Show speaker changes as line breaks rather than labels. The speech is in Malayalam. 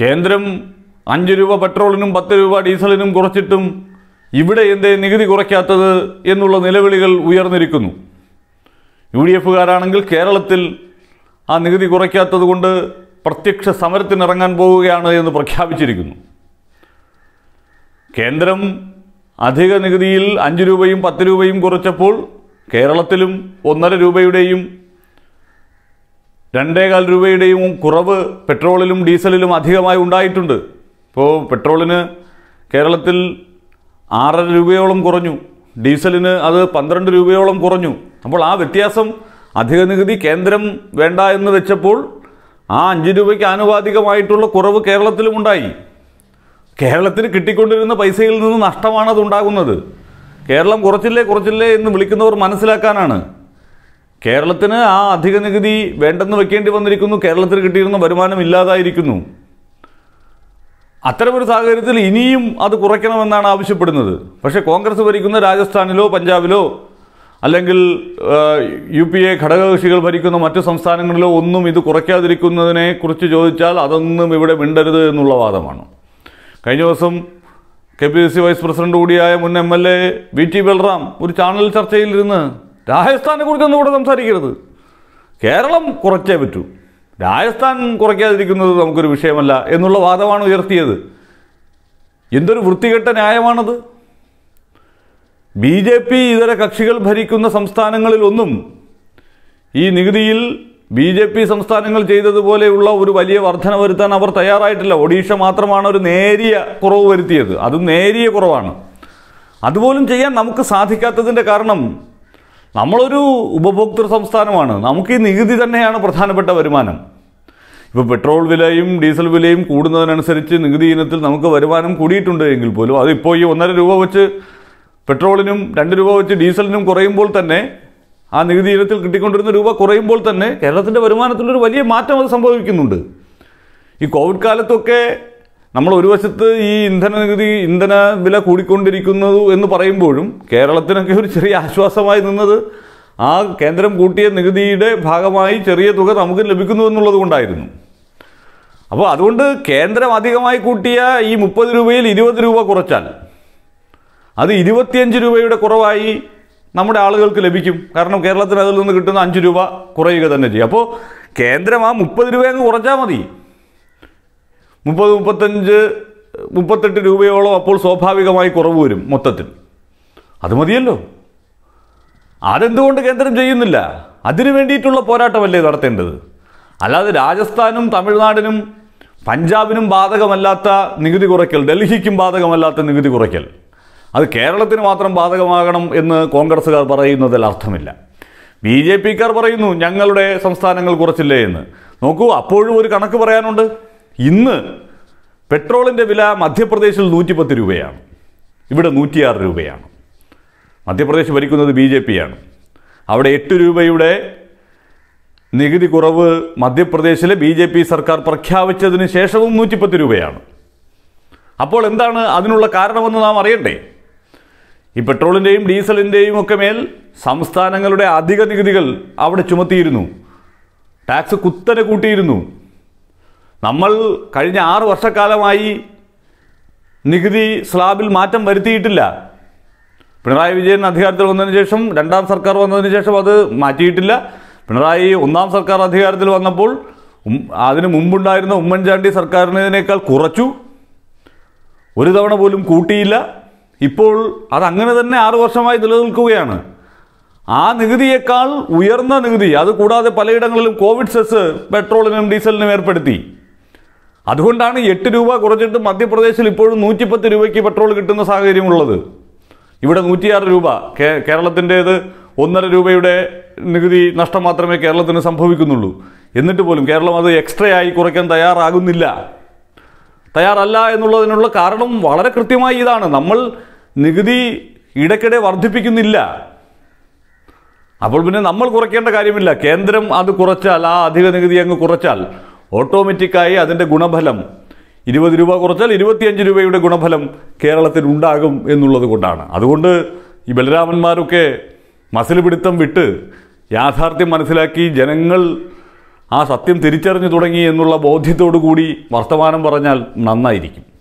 കേന്ദ്രം അഞ്ച് രൂപ പെട്രോളിനും പത്ത് രൂപ ഡീസലിനും കുറച്ചിട്ടും ഇവിടെ എന്തേ നികുതി കുറയ്ക്കാത്തത് എന്നുള്ള നിലവിളികൾ ഉയർന്നിരിക്കുന്നു യു ഡി എഫുകാരാണെങ്കിൽ കേരളത്തിൽ ആ നികുതി കുറയ്ക്കാത്തത് കൊണ്ട് പ്രത്യക്ഷ സമരത്തിനിറങ്ങാൻ പോവുകയാണ് എന്ന് പ്രഖ്യാപിച്ചിരിക്കുന്നു കേന്ദ്രം അധിക നികുതിയിൽ അഞ്ച് രൂപയും പത്ത് രൂപയും കുറച്ചപ്പോൾ കേരളത്തിലും ഒന്നര രൂപയുടെയും രണ്ടേകാൽ രൂപയുടെയും കുറവ് പെട്രോളിലും ഡീസലിലും അധികമായി ഉണ്ടായിട്ടുണ്ട് ഇപ്പോൾ പെട്രോളിന് കേരളത്തിൽ ആറര രൂപയോളം കുറഞ്ഞു ഡീസലിന് അത് പന്ത്രണ്ട് രൂപയോളം കുറഞ്ഞു അപ്പോൾ ആ വ്യത്യാസം അധിക നികുതി കേന്ദ്രം വേണ്ട എന്ന് വെച്ചപ്പോൾ ആ അഞ്ച് രൂപയ്ക്ക് ആനുപാതികമായിട്ടുള്ള കുറവ് കേരളത്തിലും ഉണ്ടായി കേരളത്തിന് കിട്ടിക്കൊണ്ടിരുന്ന പൈസയിൽ നിന്ന് നഷ്ടമാണത് ഉണ്ടാകുന്നത് കേരളം കുറച്ചില്ലേ കുറച്ചില്ലേ എന്ന് വിളിക്കുന്നവർ മനസ്സിലാക്കാനാണ് കേരളത്തിന് ആ അധിക നികുതി വേണ്ടെന്ന് വെക്കേണ്ടി വന്നിരിക്കുന്നു കേരളത്തിൽ കിട്ടിയിരുന്ന വരുമാനം ഇല്ലാതായിരിക്കുന്നു അത്തരമൊരു സാഹചര്യത്തിൽ ഇനിയും അത് കുറയ്ക്കണമെന്നാണ് ആവശ്യപ്പെടുന്നത് പക്ഷേ കോൺഗ്രസ് ഭരിക്കുന്ന രാജസ്ഥാനിലോ പഞ്ചാബിലോ അല്ലെങ്കിൽ യു പി എ ഘടകകക്ഷികൾ ഭരിക്കുന്ന മറ്റു സംസ്ഥാനങ്ങളിലോ ഒന്നും ഇത് കുറയ്ക്കാതിരിക്കുന്നതിനെ കുറിച്ച് ചോദിച്ചാൽ അതൊന്നും ഇവിടെ മിണ്ടരുത് എന്നുള്ള വാദമാണ് കഴിഞ്ഞ ദിവസം K P C C vice president കൂടിയായ മുൻ M L A V T Balram ഒരു ചാനൽ ചർച്ചയിലിരുന്ന് രാജസ്ഥാനെ കുറിച്ചൊന്നും ഇവിടെ സംസാരിക്കരുത് കേരളം കുറയ്ക്കേ പറ്റൂ രാജസ്ഥാൻ കുറയ്ക്കാതിരിക്കുന്നത് നമുക്കൊരു വിഷയമല്ല എന്നുള്ള വാദമാണ് ഉയർത്തിയത് എന്തൊരു വൃത്തികെട്ട ന്യായമാണത് ബി ജെ പി ഇതര കക്ഷികൾ ഭരിക്കുന്ന സംസ്ഥാനങ്ങളിലൊന്നും ഈ നികുതിയിൽ ബി ജെ പി സംസ്ഥാനങ്ങൾ ചെയ്തതുപോലെയുള്ള ഒരു വലിയ വർധന വരുത്താൻ അവർ തയ്യാറായിട്ടില്ല ഒഡീഷ മാത്രമാണ് ഒരു നേരിയ കുറവ് വരുത്തിയത് അതും നേരിയ കുറവാണ് അതുപോലും ചെയ്യാൻ നമുക്ക് സാധിക്കാത്തതിൻ്റെ കാരണം നമ്മളൊരു ഉപഭോക്തൃ സംസ്ഥാനമാണ് നമുക്ക് ഈ നികുതി തന്നെയാണ് പ്രധാനപ്പെട്ട വരുമാനം ഇപ്പോൾ പെട്രോൾ വിലയും ഡീസൽ വിലയും കൂടുന്നതിനനുസരിച്ച് നികുതി ഇനത്തിൽ നമുക്ക് വരുമാനം കൂടിയിട്ടുണ്ട് എങ്കിൽ പോലും അതിപ്പോൾ ഈ ഒന്നര രൂപ വെച്ച് പെട്രോളിനും രണ്ട് രൂപ വെച്ച് ഡീസലിനും കുറയുമ്പോൾ തന്നെ ആ നികുതി ഇനത്തിൽ കിട്ടിക്കൊണ്ടിരുന്ന രൂപ കുറയുമ്പോൾ തന്നെ കേരളത്തിൻ്റെ വരുമാനത്തിലൊരു വലിയ മാറ്റം അത് സംഭവിക്കുന്നുണ്ട് ഈ കോവിഡ് കാലത്തൊക്കെ നമ്മൾ ഒരു വശത്ത് ഈ ഇന്ധന നികുതി ഇന്ധന വില കൂടിക്കൊണ്ടിരിക്കുന്നു എന്ന് പറയുമ്പോഴും കേരളത്തിനൊക്കെ ഒരു ചെറിയ ആശ്വാസമായി നിന്നത് ആ കേന്ദ്രം കൂട്ടിയ നികുതിയുടെ ഭാഗമായി ചെറിയ തുക നമുക്ക് ലഭിക്കുന്നു എന്നുള്ളത് കൊണ്ടായിരുന്നു അപ്പോൾ അതുകൊണ്ട് കേന്ദ്രം അധികമായി കൂട്ടിയ ഈ മുപ്പത് രൂപയിൽ ഇരുപത് രൂപ കുറച്ചാൽ അത് ഇരുപത്തിയഞ്ച് രൂപയുടെ കുറവായി നമ്മുടെ ആളുകൾക്ക് ലഭിക്കും കാരണം കേരളത്തിന് അതിൽ നിന്ന് കിട്ടുന്ന അഞ്ച് രൂപ കുറയുക തന്നെ ചെയ്യും അപ്പോൾ കേന്ദ്രം ആ മുപ്പത് രൂപ അങ്ങ് കുറച്ചാൽ മതി മുപ്പത് മുപ്പത്തഞ്ച് മുപ്പത്തെട്ട് രൂപയോളം അപ്പോൾ സ്വാഭാവികമായി കുറവ് വരും മൊത്തത്തിൽ അത് മതിയല്ലോ അതെന്തുകൊണ്ട് കേന്ദ്രം ചെയ്യുന്നില്ല അതിനു വേണ്ടിയിട്ടുള്ള പോരാട്ടമല്ലേ നടത്തേണ്ടത് അല്ലാതെ രാജസ്ഥാനും തമിഴ്നാടിനും പഞ്ചാബിനും ബാധകമല്ലാത്ത നികുതി കുറയ്ക്കൽ ഡൽഹിക്കും ബാധകമല്ലാത്ത നികുതി കുറയ്ക്കൽ അത് കേരളത്തിന് മാത്രം ബാധകമാകണം എന്ന് കോൺഗ്രസ്സുകാർ പറയുന്നതിൽ അർത്ഥമില്ല ബി ജെ പിക്കാർ പറയുന്നു ഞങ്ങളുടെ സംസ്ഥാനങ്ങൾ കുറച്ചില്ലേ എന്ന് നോക്കൂ അപ്പോഴും ഒരു കണക്ക് പറയാനുണ്ട് ഇന്ന് പെട്രോളിൻ്റെ വില മധ്യപ്രദേശിൽ നൂറ്റിപ്പത്ത് രൂപയാണ് ഇവിടെ നൂറ്റിയാറ് രൂപയാണ് മധ്യപ്രദേശ് ഭരിക്കുന്നത് ബി ജെ പിയാണ് അവിടെ എട്ട് രൂപയുടെ നികുതി കുറവ് മധ്യപ്രദേശിലെ ബി ജെ പി സർക്കാർ പ്രഖ്യാപിച്ചതിന് ശേഷവും നൂറ്റിപ്പത്ത് രൂപയാണ് അപ്പോൾ എന്താണ് അതിനുള്ള കാരണമെന്ന് നാം അറിയണ്ടേ ഈ പെട്രോളിൻ്റെയും ഡീസലിൻ്റെയും ഒക്കെ മേൽ സംസ്ഥാനങ്ങളുടെ അധിക നികുതികൾ അവിടെ ചുമത്തിയിരുന്നു ടാക്സ് കുത്തനെ കൂട്ടിയിരുന്നു നമ്മൾ കഴിഞ്ഞ ആറ് വർഷക്കാലമായി നികുതി സ്ലാബിൽ മാറ്റം വരുത്തിയിട്ടില്ല പിണറായി വിജയൻ അധികാരത്തിൽ വന്നതിന് ശേഷം രണ്ടാം സർക്കാർ വന്നതിന് ശേഷം അത് മാറ്റിയിട്ടില്ല പിണറായി ഒന്നാം സർക്കാർ അധികാരത്തിൽ വന്നപ്പോൾ അതിന് മുമ്പുണ്ടായിരുന്ന ഉമ്മൻചാണ്ടി സർക്കാരിനേക്കാൾ കുറച്ചു ഒരു തവണ പോലും കൂട്ടിയില്ല ഇപ്പോൾ അതങ്ങനെ തന്നെ ആറു വർഷമായി നിലനിൽക്കുകയാണ് ആ നികുതിയേക്കാൾ ഉയർന്ന നികുതി അത് കൂടാതെ പലയിടങ്ങളിലും കോവിഡ് സെസ് പെട്രോളിനും ഡീസലിനും ഏർപ്പെടുത്തി അതുകൊണ്ടാണ് എട്ട് രൂപ കുറച്ചിട്ട് മധ്യപ്രദേശിൽ ഇപ്പോഴും നൂറ്റിപ്പത്ത് രൂപയ്ക്ക് പെട്രോൾ കിട്ടുന്ന സാഹചര്യമുള്ളത് ഇവിടെ നൂറ്റിയാറ് രൂപ കേ കേരളത്തിൻ്റേത് ഒന്നര രൂപയുടെ നികുതി നഷ്ടം മാത്രമേ കേരളത്തിന് സംഭവിക്കുന്നുള്ളൂ എന്നിട്ട് പോലും കേരളം അത് എക്സ്ട്രാ ആയി കുറയ്ക്കാൻ തയ്യാറാകുന്നില്ല തയ്യാറല്ല എന്നുള്ളതിനുള്ള കാരണം വളരെ കൃത്യമായി ഇതാണ് നമ്മൾ നികുതി ഇടയ്ക്കിടെ വർദ്ധിപ്പിക്കുന്നില്ല അപ്പോൾ പിന്നെ നമ്മൾ കുറയ്ക്കേണ്ട കാര്യമില്ല കേന്ദ്രം അത് കുറച്ചാൽ ആ അധിക നികുതി അങ്ങ് കുറച്ചാൽ ഓട്ടോമാറ്റിക്കായി അതിൻ്റെ ഗുണഫലം ഇരുപത് രൂപ കുറച്ചാൽ ഇരുപത്തിയഞ്ച് രൂപയുടെ ഗുണഫലം കേരളത്തിൽ ഉണ്ടാകും എന്നുള്ളത് കൊണ്ടാണ് അതുകൊണ്ട് ഈ ബലരാമന്മാരൊക്കെ മസിൽ പിടുത്തം വിട്ട് യാഥാർത്ഥ്യം മനസ്സിലാക്കി ജനങ്ങൾ ആ സത്യം തിരിച്ചറിഞ്ഞു തുടങ്ങി എന്നുള്ള ബോധ്യത്തോടു കൂടി വർത്തമാനം പറഞ്ഞാൽ നന്നായിരിക്കും